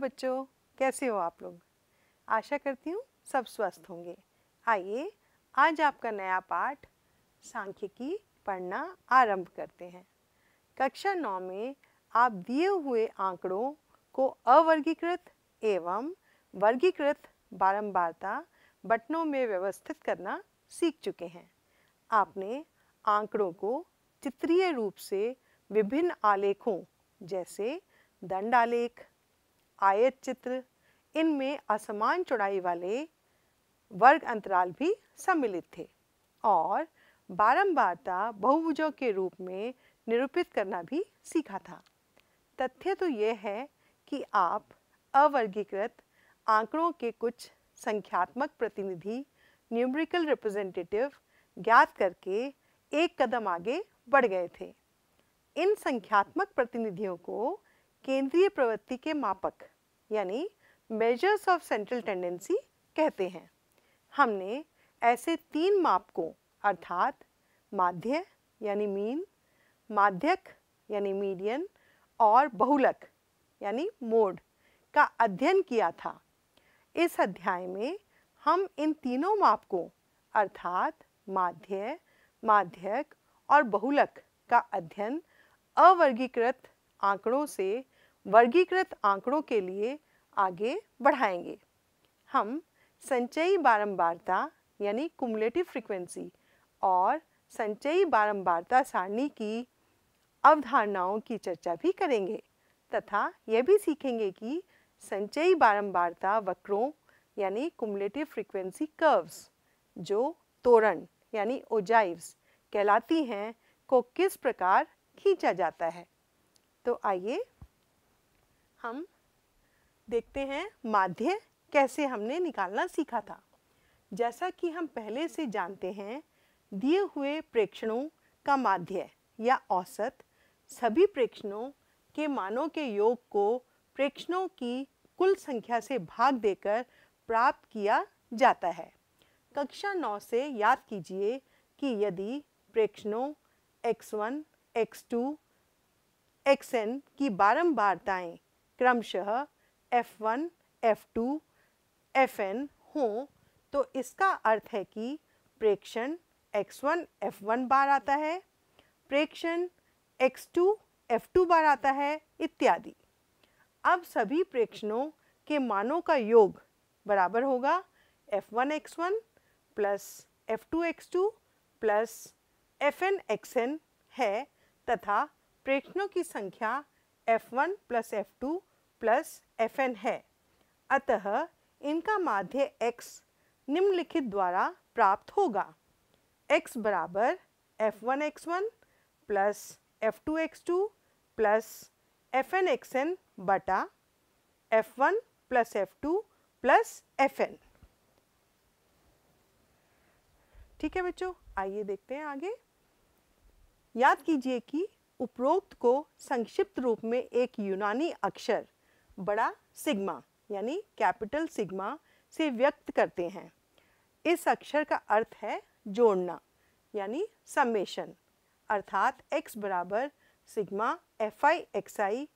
बच्चों कैसे हो आप लोग आशा करती हूँ सब स्वस्थ होंगे आइए आज आपका नया पाठ सांख्यिकी पढ़ना आरंभ करते हैं कक्षा नौ में आप दिए हुए आंकड़ों को अवर्गीकृत एवं वर्गीकृत बारंबारता बटनों में व्यवस्थित करना सीख चुके हैं आपने आंकड़ों को चित्रीय रूप से विभिन्न आलेखों जैसे दंड आलेख आयत चित्र इनमें असमान चौड़ाई वाले वर्ग अंतराल भी सम्मिलित थे और बारंबारता बहुभुजों के रूप में निरूपित करना भी सीखा था तथ्य तो यह है कि आप अवर्गीकृत आंकड़ों के कुछ संख्यात्मक प्रतिनिधि न्यूमेरिकल रिप्रेजेंटेटिव ज्ञात करके एक कदम आगे बढ़ गए थे इन संख्यात्मक प्रतिनिधियों को केंद्रीय प्रवृत्ति के मापक यानी मेजर्स ऑफ सेंट्रल टेंडेंसी कहते हैं हमने ऐसे तीन मापकों अर्थात माध्य यानी मीन माध्यक यानी मीडियन और बहुलक यानी मोड का अध्ययन किया था इस अध्याय में हम इन तीनों मापकों अर्थात माध्य माध्यक और बहुलक का अध्ययन अवर्गीकृत आंकड़ों से वर्गीकृत आंकड़ों के लिए आगे बढ़ाएंगे हम संचयी बारंबारता यानी कुमलेटिव फ्रिक्वेंसी और संचयी बारंबारता सारणी की अवधारणाओं की चर्चा भी करेंगे तथा यह भी सीखेंगे कि संचयी बारंबारता वक्रों यानी कुमलेटिव फ्रीक्वेंसी कर्व्स जो तोरण यानी ओजाइव्स कहलाती हैं को किस प्रकार खींचा जाता है तो आइए हम देखते हैं माध्य कैसे हमने निकालना सीखा था जैसा कि हम पहले से जानते हैं दिए हुए प्रेक्षणों का माध्य या औसत सभी प्रेक्षणों के मानों के योग को प्रेक्षणों की कुल संख्या से भाग देकर प्राप्त किया जाता है कक्षा नौ से याद कीजिए कि यदि प्रेक्षणों x1, x2, एक्स एन की बारंबारताएं क्रमशः F one F two F N हों तो इसका अर्थ है कि प्रेक्षण एक्स वन एफ वन बार आता है प्रेक्षण एक्स टू एफ टू बार आता है इत्यादि अब सभी प्रेक्षणों के मानों का योग बराबर होगा F one X one plus F two X two plus F N X N है तथा प्रेक्षणों की संख्या F1 one plus F two plus F है अतः इनका माध्य x निम्नलिखित द्वारा प्राप्त होगा x बराबर F one X one plus F two X two plus F N X N बटा F one plus F two plus F N ठीक है बच्चों आइए देखते हैं आगे याद कीजिए कि उपरोक्त को संक्षिप्त रूप में एक यूनानी अक्षर बड़ा सिग्मा यानी कैपिटल सिग्मा से व्यक्त करते हैं इस अक्षर का अर्थ है जोड़ना यानी समेशन अर्थात x बराबर sigma F I X I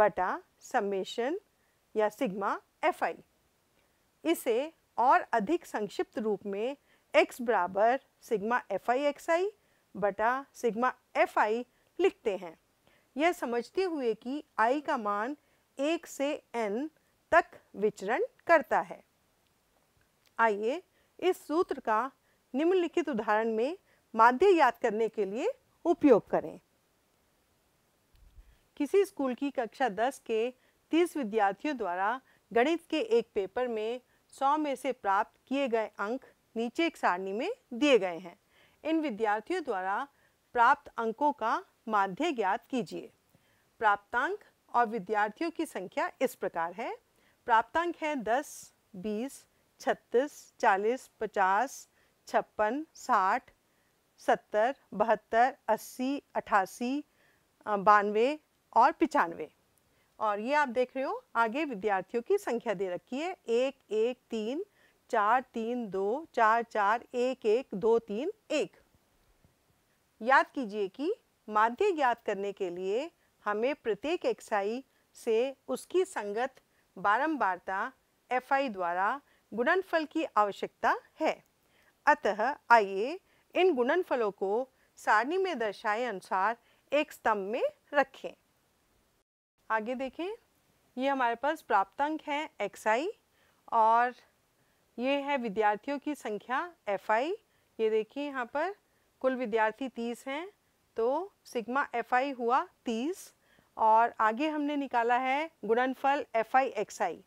बटा समेशन या सिग्मा एफ आई इसे और अधिक संक्षिप्त रूप में x बराबर sigma F I X I बटा सिग्मा एफ आई लिखते हैं यह समझते हुए कि आई का मान एक से एन तक विचरण करता है आइए इस सूत्र का निम्नलिखित उदाहरण में माध्य याद करने के लिए उपयोग करें किसी स्कूल की कक्षा 10 के 30 विद्यार्थियों द्वारा गणित के एक पेपर में 100 में से प्राप्त किए गए अंक नीचे एक सारणी में दिए गए हैं इन विद्यार्थियों द्वारा प्राप्त अंकों का माध्य ज्ञात कीजिए प्राप्तांक और विद्यार्थियों की संख्या इस प्रकार है प्राप्तांक है दस बीस छत्तीस चालीस पचास छप्पन साठ सत्तर बहत्तर अस्सी अठासी बानवे और पचानवे और ये आप देख रहे हो आगे विद्यार्थियों की संख्या दे रखी है एक एक तीन चार तीन दो चार चार एक एक दो तीन एक याद कीजिए कि माध्य ज्ञात करने के लिए हमें प्रत्येक एक्साई से उसकी संगत बारंबारता एफ आई द्वारा गुणनफल की आवश्यकता है अतः आइए इन गुणनफलों को सारणी में दर्शाए अनुसार एक स्तंभ में रखें आगे देखें ये हमारे पास प्राप्तांक हैं एक्स आई और ये है विद्यार्थियों की संख्या एफ आई ये देखिए यहाँ पर कुल विद्यार्थी तीस हैं तो सिग्मा एफ आई हुआ तीस और आगे हमने निकाला है गुणनफल एफ आई एक्स आई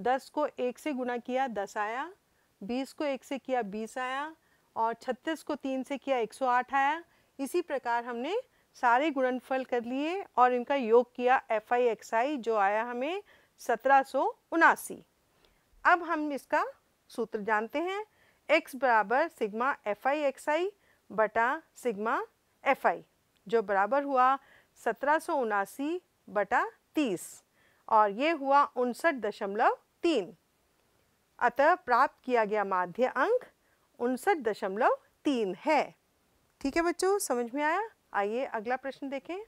दस को एक से गुना किया दस आया बीस को एक से किया बीस आया और छत्तीस को तीन से किया एक सौ आठ आया इसी प्रकार हमने सारे गुणनफल कर लिए और इनका योग किया एफ आई एक्स आई जो आया हमें सत्रह सौ उनासी अब हम इसका सूत्र जानते हैं x बराबर sigma F I X I बटा सिग्मा एफ आई जो बराबर हुआ सत्रह सौ उनासी बटा तीस और ये हुआ उनसठ दशमलव तीन अतः प्राप्त किया गया माध्य अंक उनसठ दशमलव तीन है ठीक है बच्चों समझ में आया आइए अगला प्रश्न देखें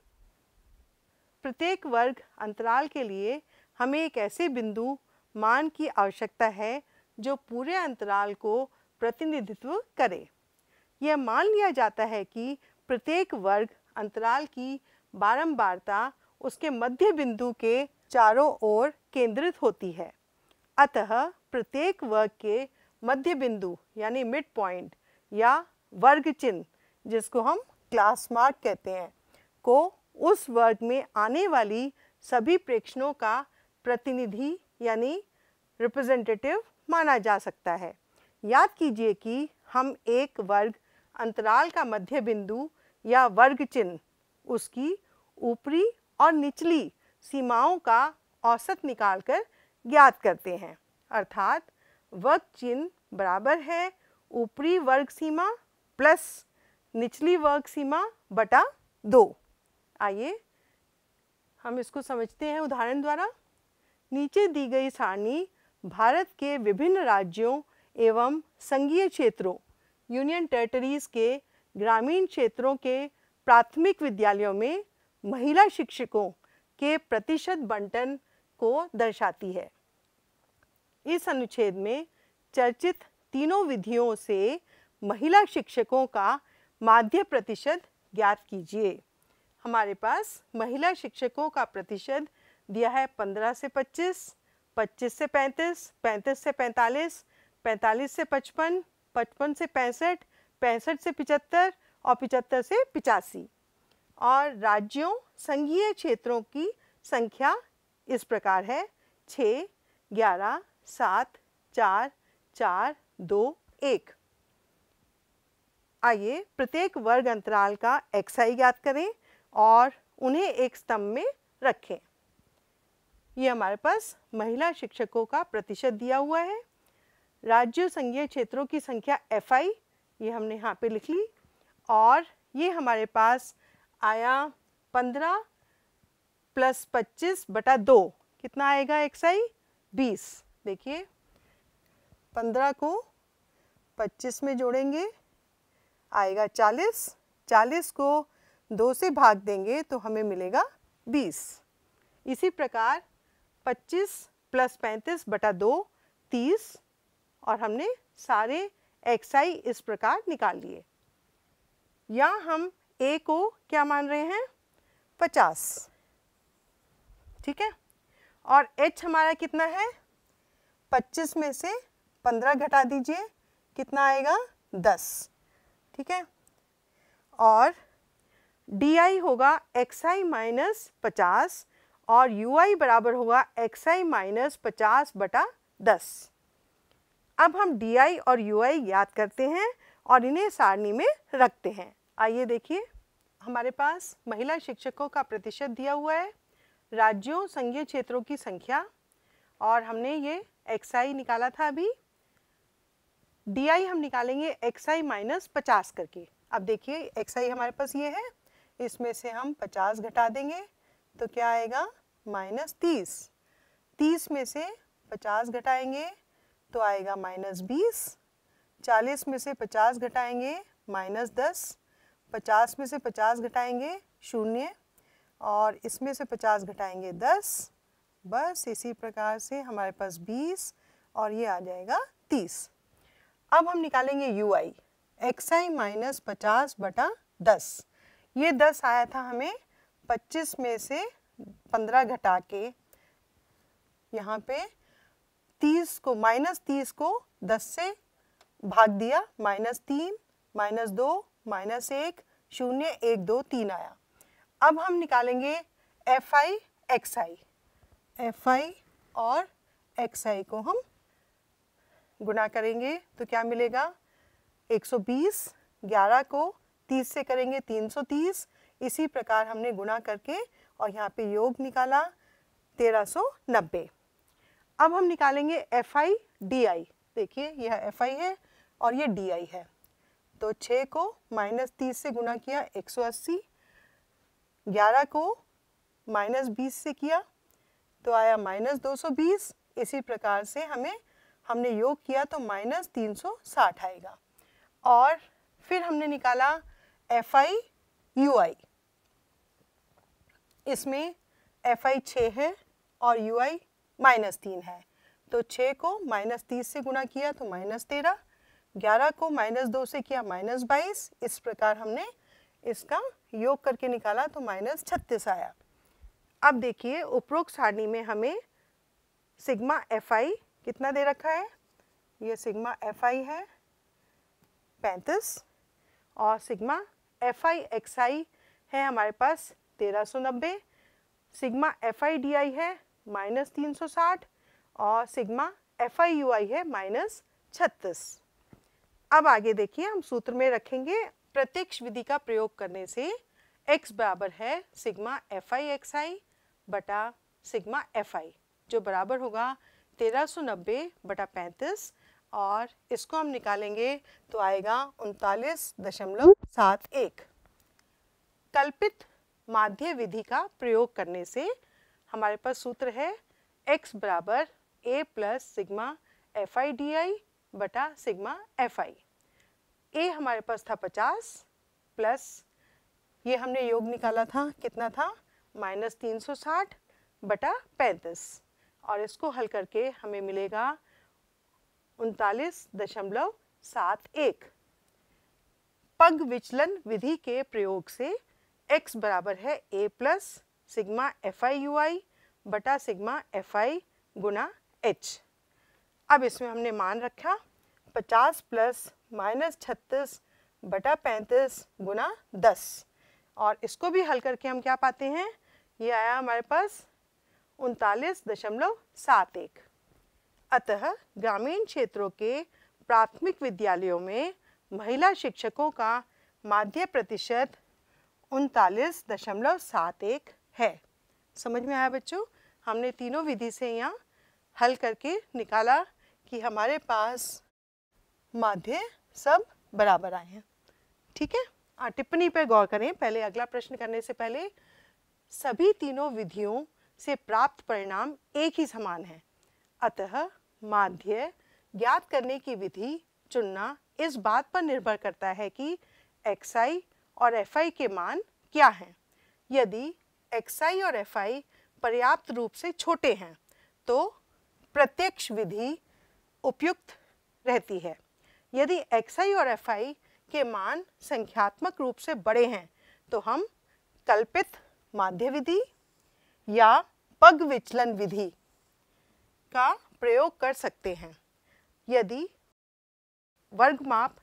प्रत्येक वर्ग अंतराल के लिए हमें एक ऐसे बिंदु मान की आवश्यकता है जो पूरे अंतराल को प्रतिनिधित्व करे यह मान लिया जाता है कि प्रत्येक वर्ग अंतराल की बारंबारता उसके मध्य बिंदु के चारों ओर केंद्रित होती है अतः प्रत्येक वर्ग के मध्य बिंदु यानी मिड पॉइंट या वर्ग चिन्ह जिसको हम क्लास मार्क कहते हैं को उस वर्ग में आने वाली सभी प्रेक्षणों का प्रतिनिधि यानी रिप्रेजेंटेटिव माना जा सकता है याद कीजिए कि हम एक वर्ग अंतराल का मध्य बिंदु या वर्ग चिन्ह उसकी ऊपरी और निचली सीमाओं का औसत निकालकर ज्ञात करते हैं अर्थात वर्ग चिन्ह बराबर है ऊपरी वर्ग सीमा प्लस निचली वर्ग सीमा बटा दो आइए हम इसको समझते हैं उदाहरण द्वारा नीचे दी गई सारणी भारत के विभिन्न राज्यों एवं संघीय क्षेत्रों यूनियन टेरिटरीज़ के ग्रामीण क्षेत्रों के प्राथमिक विद्यालयों में महिला शिक्षकों के प्रतिशत बंटन को दर्शाती है इस अनुच्छेद में चर्चित तीनों विधियों से महिला शिक्षकों का माध्य प्रतिशत ज्ञात कीजिए हमारे पास महिला शिक्षकों का प्रतिशत दिया है 15 से 25, 25 से 35, 35 से 45, 45 से 55, 55 से पैंसठ पैंसठ से पिचहत्तर और पिचहत्तर से पिचासी और राज्यों संघीय क्षेत्रों की संख्या इस प्रकार है छः ग्यारह सात चार चार दो एक आइए प्रत्येक वर्ग अंतराल का एक्साई ज्ञात करें और उन्हें एक स्तंभ में रखें ये हमारे पास महिला शिक्षकों का प्रतिशत दिया हुआ है राज्य संघीय क्षेत्रों की संख्या एफ आई ये हमने यहाँ पे लिख ली और ये हमारे पास आया पंद्रह प्लस पच्चीस बटा दो कितना आएगा सही बीस देखिए पंद्रह को पच्चीस में जोड़ेंगे आएगा चालीस चालीस को दो से भाग देंगे तो हमें मिलेगा बीस इसी प्रकार पच्चीस प्लस पैंतीस बटा दो तीस और हमने सारे एक्स आई इस प्रकार निकाल लिए या हम ए को क्या मान रहे हैं पचास ठीक है और एच हमारा कितना है पच्चीस में से पंद्रह घटा दीजिए कितना आएगा दस ठीक है और डी आई होगा एक्स आई माइनस पचास और यू आई बराबर होगा एक्स आई माइनस पचास बटा दस अब हम डी आई और यू आई याद करते हैं और इन्हें सारणी में रखते हैं आइए देखिए हमारे पास महिला शिक्षकों का प्रतिशत दिया हुआ है राज्यों संघीय क्षेत्रों की संख्या और हमने ये एक्स आई निकाला था अभी डी आई हम निकालेंगे एक्स आई माइनस पचास करके अब देखिए एक्स आई हमारे पास ये है इसमें से हम पचास घटा देंगे तो क्या आएगा माइनस तीस तीस में से पचास घटाएंगे तो आएगा माइनस बीस चालीस में से पचास घटाएंगे माइनस दस पचास में से पचास घटाएंगे शून्य और इसमें से पचास घटाएंगे दस बस इसी प्रकार से हमारे पास बीस और ये आ जाएगा तीस अब हम निकालेंगे U I X I minus पचास बटा दस ये दस आया था हमें पच्चीस में से पंद्रह घटा के यहाँ पे तीस को माइनस तीस को दस से भाग दिया माइनस तीन माइनस दो माइनस एक शून्य एक दो तीन आया अब हम निकालेंगे F I X I F I और एक्स आई को हम गुना करेंगे तो क्या मिलेगा 120 11 को 30 से करेंगे 330 इसी प्रकार हमने गुना करके और यहाँ पे योग निकाला 1390 अब हम निकालेंगे एफ आई डी आई देखिए यह एफ आई है और ये डी आई है तो छः को माइनस तीस से गुना किया एक सौ अस्सी ग्यारह को माइनस बीस से किया तो आया माइनस दो सौ बीस इसी प्रकार से हमें हमने योग किया तो माइनस तीन सौ साठ आएगा और फिर हमने निकाला एफ आई यू आई इसमें एफ आई छः है और यू आई माइनस तीन है तो छः को माइनस तीस से गुणा किया तो माइनस तेरह ग्यारह को माइनस दो से किया माइनस बाईस इस प्रकार हमने इसका योग करके निकाला तो माइनस छत्तीस आया अब देखिए उपरोक्त सारणी में हमें सिग्मा एफ आई कितना दे रखा है ये सिग्मा एफ आई है पैंतीस और sigma F I X I है हमारे पास तेरह सौ नब्बे sigma F I D I है माइनस तीन सौ साठ और sigma F I I U है माइनस छत्तीस अब आगे देखिए हम सूत्र में रखेंगे प्रत्यक्ष विधि का प्रयोग करने से x बराबर है sigma F I X I बटा सिग्मा एफ आई जो बराबर होगा तेरह सौ नब्बे बटा पैंतीस और इसको हम निकालेंगे तो आएगा उनतालीस दशमलव सात एक कल्पित माध्य विधि का प्रयोग करने से हमारे पास सूत्र है x बराबर A plus sigma F I D I बटा सिग्मा एफ आई ए हमारे पास था 50 प्लस ये हमने योग निकाला था कितना था माइनस तीन सौ साठ बटा पैंतीस और इसको हल करके हमें मिलेगा उनतालीस दशमलव सात एक पग विचलन विधि के प्रयोग से x बराबर है a plus sigma F I U I बटा सिग्मा एफ आई गुना एच अब इसमें हमने मान रखा 50 प्लस माइनस छत्तीस बटा पैंतीस गुना दस और इसको भी हल करके हम क्या पाते हैं ये आया हमारे पास उनतालीस दशमलव सात एक अतः ग्रामीण क्षेत्रों के प्राथमिक विद्यालयों में महिला शिक्षकों का माध्य प्रतिशत उनतालीस दशमलव सात एक है समझ में आया बच्चों हमने तीनों विधि से यहाँ हल करके निकाला कि हमारे पास माध्य सब बराबर आए हैं ठीक है टिप्पणी पर गौर करें पहले अगला प्रश्न करने से पहले सभी तीनों विधियों से प्राप्त परिणाम एक ही समान है अतः माध्य ज्ञात करने की विधि चुनना इस बात पर निर्भर करता है कि आई और आई के मान क्या हैं यदि एक्स आई और एफ आई पर्याप्त रूप से छोटे हैं तो प्रत्यक्ष विधि उपयुक्त रहती है यदि एक्स आई और एफ आई के मान संख्यात्मक रूप से बड़े हैं तो हम कल्पित माध्य विधि या पग विचलन विधि का प्रयोग कर सकते हैं यदि वर्गमाप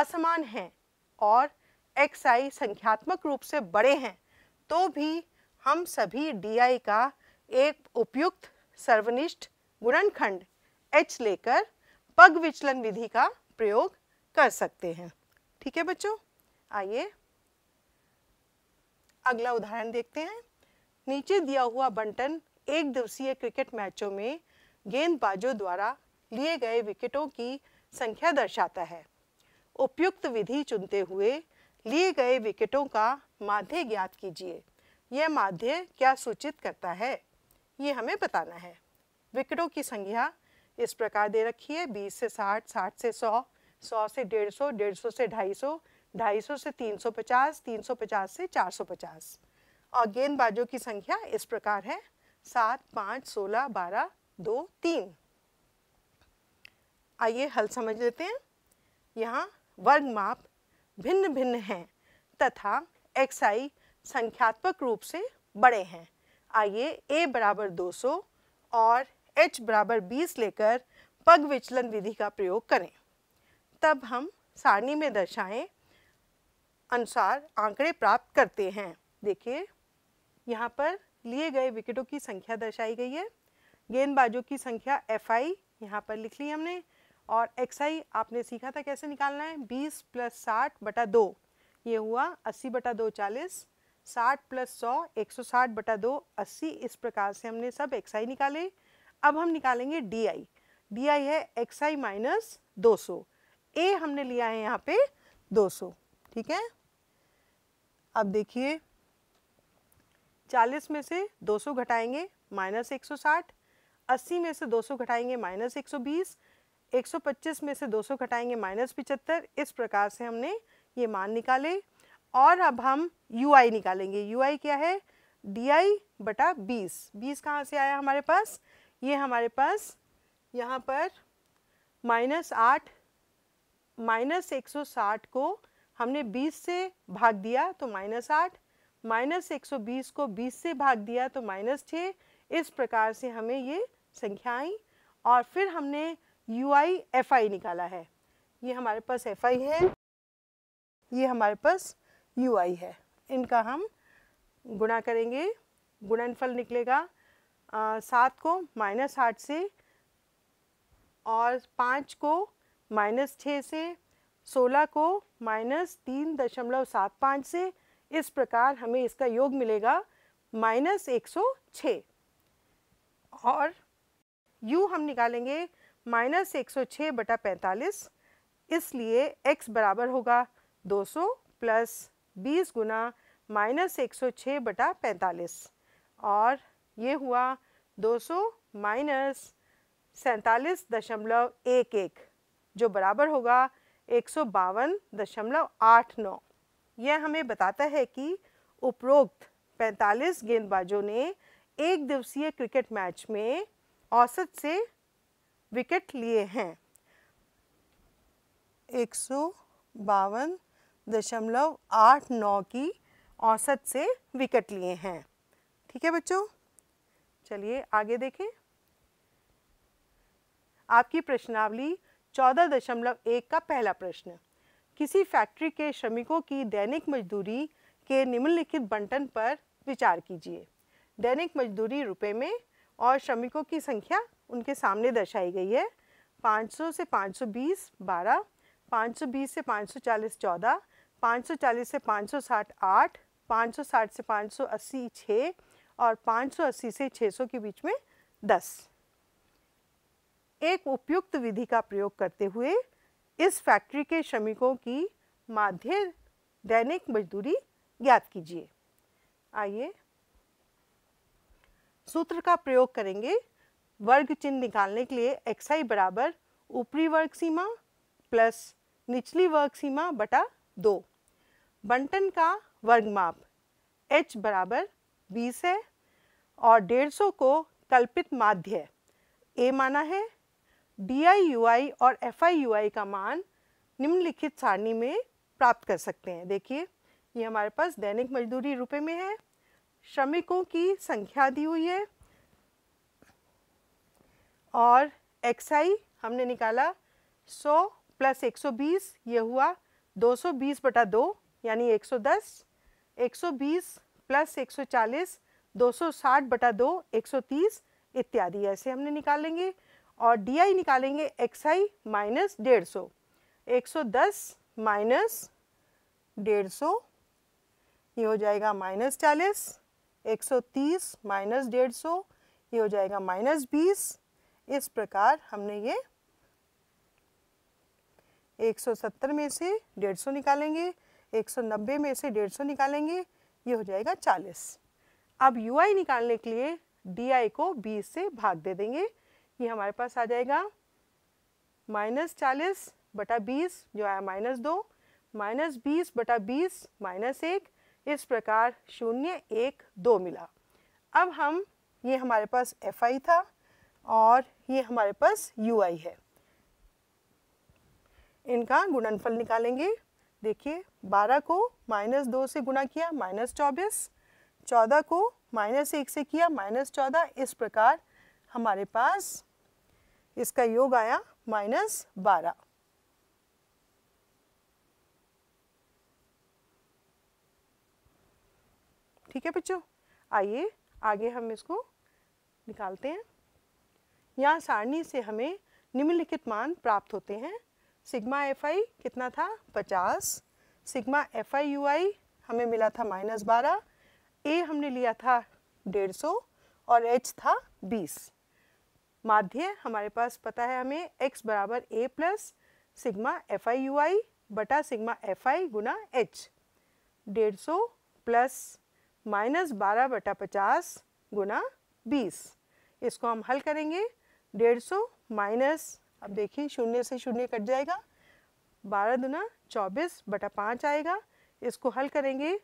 असमान हैं और एक्स आई संख्यात्मक रूप से बड़े हैं तो भी हम सभी DI का एक उपयुक्त सर्वनिष्ठ गुणनखंड एच लेकर पग विचलन विधि का प्रयोग कर सकते हैं ठीक है बच्चों आइए अगला उदाहरण देखते हैं नीचे दिया हुआ बंटन एक दिवसीय क्रिकेट मैचों में गेंदबाजों द्वारा लिए गए विकेटों की संख्या दर्शाता है उपयुक्त विधि चुनते हुए लिए गए विकेटों का माध्य ज्ञात कीजिए यह माध्य क्या सूचित करता है ये हमें बताना है विकटों की संख्या इस प्रकार दे रखी है बीस से साठ साठ से सौ सौ से डेढ़ सौ डेढ़ सौ से ढाई सौ ढाई सौ से तीन सौ पचास तीन सौ पचास से चार सौ पचास और गेंदबाजों की संख्या इस प्रकार है सात पाँच सोलह बारह दो तीन आइए हल समझ लेते हैं यहाँ वर्ग माप भिन्न भिन्न हैं तथा एक्साई संख्यात्मक रूप से बड़े हैं आइए a बराबर 200 और h बराबर 20 लेकर पग विचलन विधि का प्रयोग करें तब हम सारणी में दर्शाएं अनुसार आंकड़े प्राप्त करते हैं देखिए यहाँ पर लिए गए विकेटों की संख्या दर्शाई गई है गेंदबाजों की संख्या एफ आई यहाँ पर लिख ली हमने और एक्स आई आपने सीखा था कैसे निकालना है बीस प्लस साठ बटा दो ये हुआ अस्सी बटा दो चालीस साठ प्लस सौ एक सौ साठ बटा दो अस्सी इस प्रकार से हमने सब एक्स आई निकाले अब हम निकालेंगे डी आई डी आई है एक्स आई माइनस दो सौ ए हमने लिया है यहाँ पे दो सौ ठीक है अब देखिए चालीस में से दो सौ घटाएंगे माइनस एक सौ साठ अस्सी में से दो सौ घटाएंगे माइनस एक सौ बीस एक सौ पच्चीस में से दो सौ घटाएंगे माइनस पिचहत्तर इस प्रकार से हमने ये मान निकाले और अब हम यू आई निकालेंगे यू आई क्या है डी आई बटा बीस बीस कहाँ से आया हमारे पास ये हमारे पास यहाँ पर माइनस आठ माइनस एक सौ साठ को हमने बीस से भाग दिया तो माइनस आठ माइनस एक सौ बीस को बीस से भाग दिया तो माइनस छः इस प्रकार से हमें ये संख्याएं और फिर हमने यू आई एफ आई निकाला है ये हमारे पास एफ आई है ये हमारे पास यू आई है इनका हम गुणा करेंगे गुणनफल निकलेगा सात को माइनस आठ से और पाँच को माइनस छः से सोलह को माइनस तीन दशमलव सात पाँच से इस प्रकार हमें इसका योग मिलेगा माइनस एक सौ छः और u हम निकालेंगे माइनस एक सौ छः बटा पैंतालीस इसलिए x बराबर होगा दो सौ प्लस बीस गुना माइनस एक सौ छः बटा पैंतालीस और ये हुआ दो सौ माइनस सैंतालीस दशमलव एक एक जो बराबर होगा एक सौ बावन दशमलव आठ नौ यह हमें बताता है कि उपरोक्त पैंतालीस गेंदबाजों ने एक दिवसीय क्रिकेट मैच में औसत से विकेट लिए हैं एक सौ बावन दशमलव आठ नौ की औसत से विकेट लिए हैं ठीक है बच्चों चलिए आगे देखें आपकी प्रश्नावली चौदह दशमलव एक का पहला प्रश्न किसी फैक्ट्री के श्रमिकों की दैनिक मजदूरी के निम्नलिखित बंटन पर विचार कीजिए दैनिक मजदूरी रुपए में और श्रमिकों की संख्या उनके सामने दर्शाई गई है 500 से 520 12 520 से 540 14 540 से 560 आठ 560 से 580 छः और 580 से 600 के बीच में 10 एक उपयुक्त विधि का प्रयोग करते हुए इस फैक्ट्री के श्रमिकों की माध्य दैनिक मजदूरी ज्ञात कीजिए आइए सूत्र का प्रयोग करेंगे वर्ग चिन्ह निकालने के लिए एक्स आई बराबर ऊपरी वर्ग सीमा प्लस निचली वर्ग सीमा बटा दो बंटन का वर्गमाप h बराबर बीस है और डेढ़ सौ को कल्पित माध्य a माना है डी आई और एफ आई यू आई का मान निम्नलिखित सारणी में प्राप्त कर सकते हैं देखिए ये हमारे पास दैनिक मजदूरी रुपए में है श्रमिकों की संख्या दी हुई है और एक्स आई हमने निकाला 100 प्लस 120 ये हुआ 220 बटा दो यानी 110 बीस प्लस सौ 260 बटा दो 130 इत्यादि ऐसे हमने निकालेंगे और डी आई निकालेंगे एक्स आई माइनस डेढ़ सौ एक सौ दस माइनस डेढ़ सौ ये हो जाएगा माइनस चालीस एक सौ तीस माइनस डेढ़ सौ ये हो जाएगा माइनस बीस इस प्रकार हमने ये 170 में से 150 निकालेंगे 190 में से 150 निकालेंगे ये हो जाएगा 40 अब यू निकालने के लिए डी को 20 से भाग दे देंगे ये हमारे पास आ जाएगा माइनस चालीस बटा बीस जो आया माइनस दो माइनस बीस बटा बीस माइनस एक इस प्रकार शून्य एक दो मिला अब हम ये हमारे पास एफ आई था और ये हमारे पास यू आई है इनका गुणनफल निकालेंगे देखिए 12 को माइनस दो से गुणा किया माइनस चौबीस चौदह को माइनस एक से किया माइनस चौदह इस प्रकार हमारे पास इसका योग आया माइनस बारह ठीक है बच्चों आइए आगे हम इसको निकालते हैं यहाँ सारणी से हमें निम्नलिखित मान प्राप्त होते हैं सिग्मा एफ आई कितना था पचास sigma F I U I हमें मिला था माइनस बारह ए हमने लिया था डेढ़ सौ और एच था बीस माध्य हमारे पास पता है हमें एक्स बराबर A plus sigma F I U I बटा सिग्मा एफ आई गुना एच डेढ़ सौ प्लस माइनस बारह बटा पचास गुना बीस इसको हम हल करेंगे डेढ़ सौ माइनस अब देखिए शून्य से शून्य कट जाएगा बारह दुना चौबीस बटा पाँच आएगा इसको हल करेंगे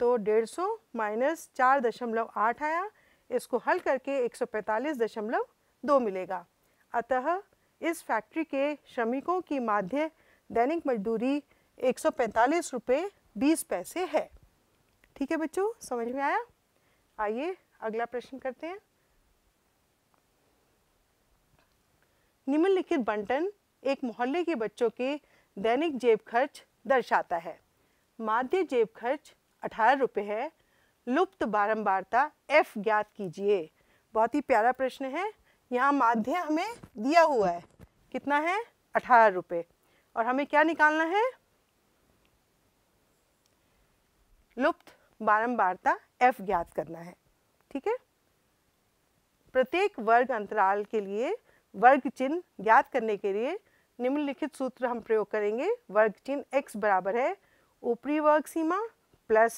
तो डेढ़ सौ माइनस चार दशमलव आठ आया इसको हल करके एक सौ पैंतालीस दशमलव दो मिलेगा अतः इस फैक्ट्री के श्रमिकों की माध्य दैनिक मजदूरी एक सौ पैंतालीस रुपये बीस पैसे है ठीक है बच्चों समझ में आया आइए अगला प्रश्न करते हैं निम्नलिखित बंटन एक मोहल्ले के बच्चों के दैनिक जेब खर्च दर्शाता है माध्य जेब खर्च अठारह रुपये है लुप्त बारंबारता एफ ज्ञात कीजिए बहुत ही प्यारा प्रश्न है यहाँ माध्य हमें दिया हुआ है कितना है अठारह रुपये और हमें क्या निकालना है लुप्त बारंबारता एफ ज्ञात करना है ठीक है प्रत्येक वर्ग अंतराल के लिए वर्ग चिन्ह ज्ञात करने के लिए निम्नलिखित सूत्र हम प्रयोग करेंगे वर्ग चिन्ह x बराबर है ऊपरी वर्ग सीमा प्लस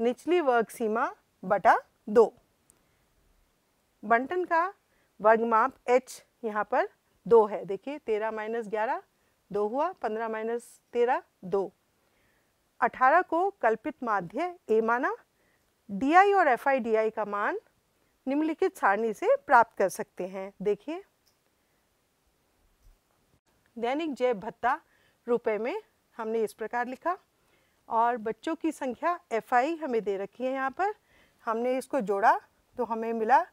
निचली वर्ग सीमा बटा दो बंटन का वर्गमाप h यहाँ पर दो है देखिए तेरह माइनस ग्यारह दो हुआ पंद्रह माइनस तेरह दो अठारह को कल्पित माध्य ए माना डी और एफ आई का मान निम्नलिखित सारणी से प्राप्त कर सकते हैं देखिए दैनिक जय भत्ता रुपए में हमने इस प्रकार लिखा और बच्चों की संख्या एफ हमें दे रखी है यहाँ पर हमने इसको जोड़ा तो हमें मिला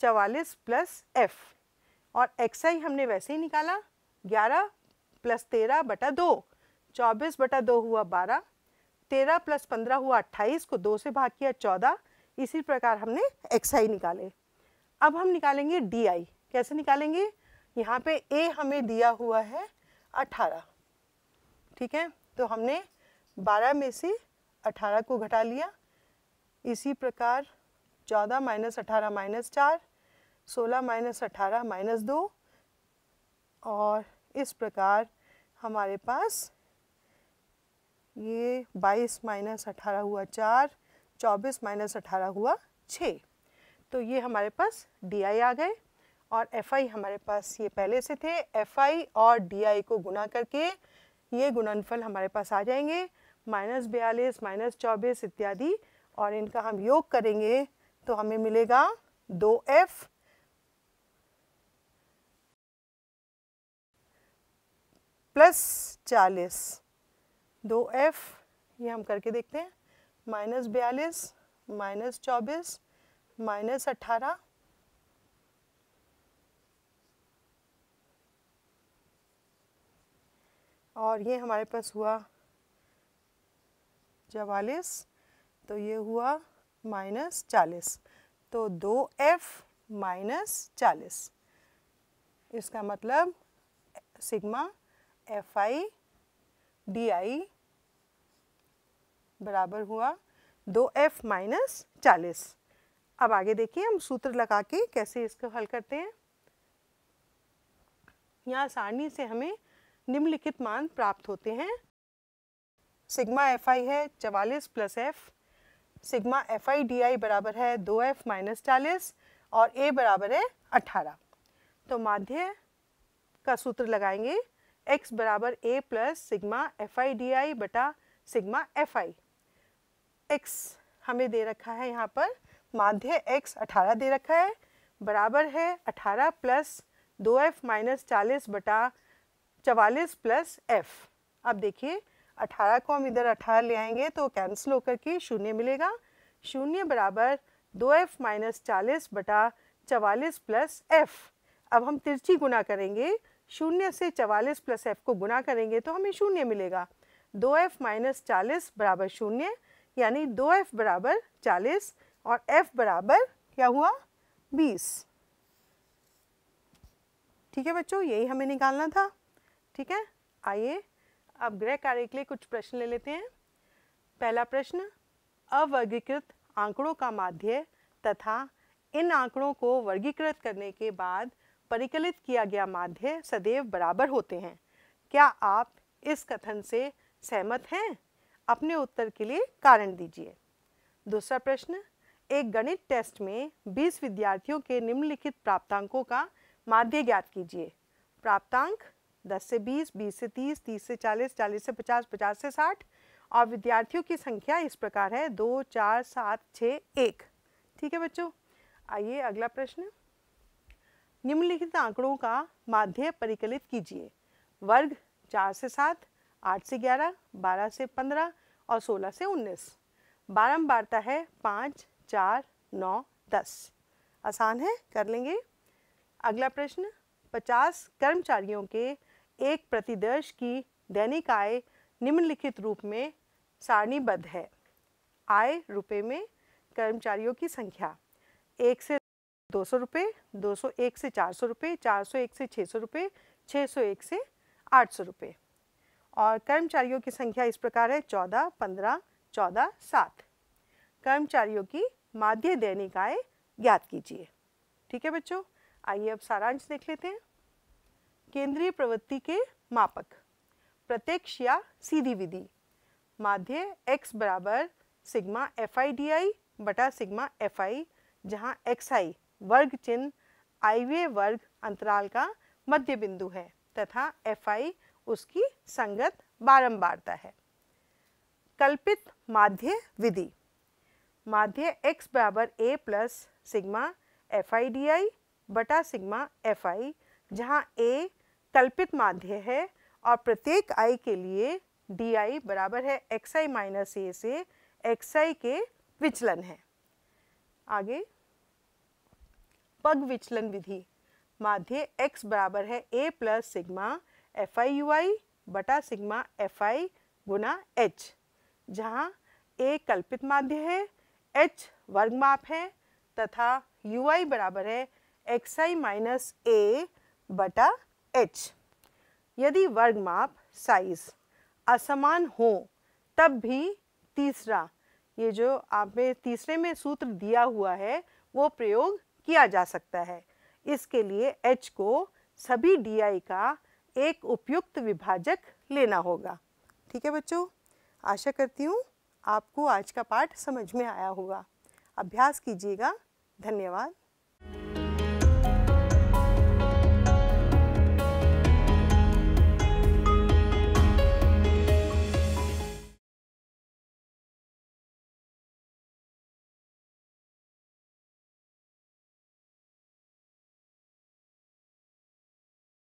चवालीस प्लस एफ और एक्स आई हमने वैसे ही निकाला ग्यारह प्लस तेरह बटा दो चौबीस बटा दो हुआ बारह तेरह प्लस पंद्रह हुआ अट्ठाईस को दो से भाग किया चौदह इसी प्रकार हमने एक्स आई निकाले अब हम निकालेंगे डी आई कैसे निकालेंगे यहाँ पे ए हमें दिया हुआ है अठारह ठीक है तो हमने बारह में से अठारह को घटा लिया इसी प्रकार चौदह माइनस अठारह माइनस चार सोलह माइनस अठारह माइनस दो और इस प्रकार हमारे पास ये बाईस माइनस अठारह हुआ चार चौबीस माइनस अठारह हुआ छः तो ये हमारे पास डी आ गए और एफ आई हमारे पास ये पहले से थे एफ आई और डी आई को गुना करके ये गुणनफल हमारे पास आ जाएंगे माइनस बयालीस माइनस चौबीस इत्यादि और इनका हम योग करेंगे तो हमें मिलेगा दो एफ प्लस चालीस दो एफ ये हम करके देखते हैं माइनस बयालीस माइनस चौबीस माइनस अट्ठारह और ये हमारे पास हुआ चवालीस तो ये हुआ माइनस चालीस तो दो एफ माइनस चालीस इसका मतलब sigma F I D I बराबर हुआ दो एफ माइनस चालीस अब आगे देखिए हम सूत्र लगा के कैसे इसको हल करते हैं यहाँ सारणी से हमें निम्नलिखित मान प्राप्त होते हैं सिग्मा एफ आई है चवालीस plus F sigma F I D I बराबर है दो एफ माइनस चालीस और ए बराबर है अठारह तो माध्य का सूत्र लगाएंगे x बराबर A plus sigma F I D I बटा सिग्मा एफ आई एक्स हमें दे रखा है यहाँ पर माध्य x अठारह दे रखा है बराबर है अठारह प्लस दो एफ माइनस चालीस बटा चवालीस प्लस एफ अब देखिए अठारह को हम इधर अठारह ले आएंगे तो कैंसिल होकर के शून्य मिलेगा शून्य बराबर दो एफ माइनस चालीस बटा चवालीस प्लस एफ अब हम तिरछी गुना करेंगे शून्य से चवालीस प्लस एफ को गुना करेंगे तो हमें शून्य मिलेगा दो एफ माइनस चालीस बराबर शून्य यानी दो एफ बराबर चालीस और एफ बराबर क्या हुआ बीस ठीक है बच्चों यही हमें निकालना था ठीक है आइए अब गृह कार्य के लिए कुछ प्रश्न ले लेते हैं पहला प्रश्न अवर्गीकृत आंकड़ों का माध्य तथा इन आंकड़ों को वर्गीकृत करने के बाद परिकलित किया गया माध्य सदैव बराबर होते हैं क्या आप इस कथन से सहमत हैं अपने उत्तर के लिए कारण दीजिए दूसरा प्रश्न एक गणित टेस्ट में 20 विद्यार्थियों के निम्नलिखित प्राप्तांकों का माध्य ज्ञात कीजिए प्राप्तांक दस से बीस बीस से तीस तीस से चालीस चालीस से पचास पचास से साठ और विद्यार्थियों की संख्या इस प्रकार है दो चार सात छ एक ठीक है बच्चों आइए अगला प्रश्न निम्नलिखित आंकड़ों का माध्य परिकलित कीजिए वर्ग चार से सात आठ से ग्यारह बारह से पंद्रह और सोलह से उन्नीस बारम्बारता है पाँच चार नौ दस आसान है कर लेंगे अगला प्रश्न पचास कर्मचारियों के एक प्रतिदर्श की दैनिक आय निम्नलिखित रूप में सारणीबद्ध है आय रुपए में कर्मचारियों की संख्या एक से दो सौ रुपये दो सौ एक से चार सौ रुपये चार सौ एक से छः सौ रुपये छः सौ एक से आठ सौ रुपये और कर्मचारियों की संख्या इस प्रकार है चौदह पंद्रह चौदह सात कर्मचारियों की माध्य दैनिक आय ज्ञात कीजिए ठीक है बच्चों आइए अब सारांश देख लेते हैं केंद्रीय प्रवृत्ति के मापक प्रत्यक्ष या सीधी विधि माध्य x बराबर sigma F I D I बटा सिग्मा एफ आई जहाँ एक्स आई वर्ग चिन्ह आईवे वर्ग अंतराल का मध्य बिंदु है तथा एफ आई उसकी संगत बारंबारता है कल्पित माध्य विधि माध्य x बराबर A plus sigma F I D I बटा सिग्मा एफ आई जहाँ ए कल्पित माध्य है और प्रत्येक आई के लिए डी आई बराबर है एक्स आई माइनस ए से एक्स आई के विचलन है आगे पग विचलन विधि माध्य x बराबर है a plus sigma F I U I बटा सिग्मा एफ आई गुना एच जहाँ ए कल्पित माध्य है एच वर्ग माप है तथा यू आई बराबर है एक्स आई माइनस ए बटा एच यदि वर्गमाप साइज असमान हो तब भी तीसरा ये जो आपने तीसरे में सूत्र दिया हुआ है वो प्रयोग किया जा सकता है इसके लिए एच को सभी di का एक उपयुक्त विभाजक लेना होगा ठीक है बच्चों आशा करती हूँ आपको आज का पाठ समझ में आया होगा अभ्यास कीजिएगा धन्यवाद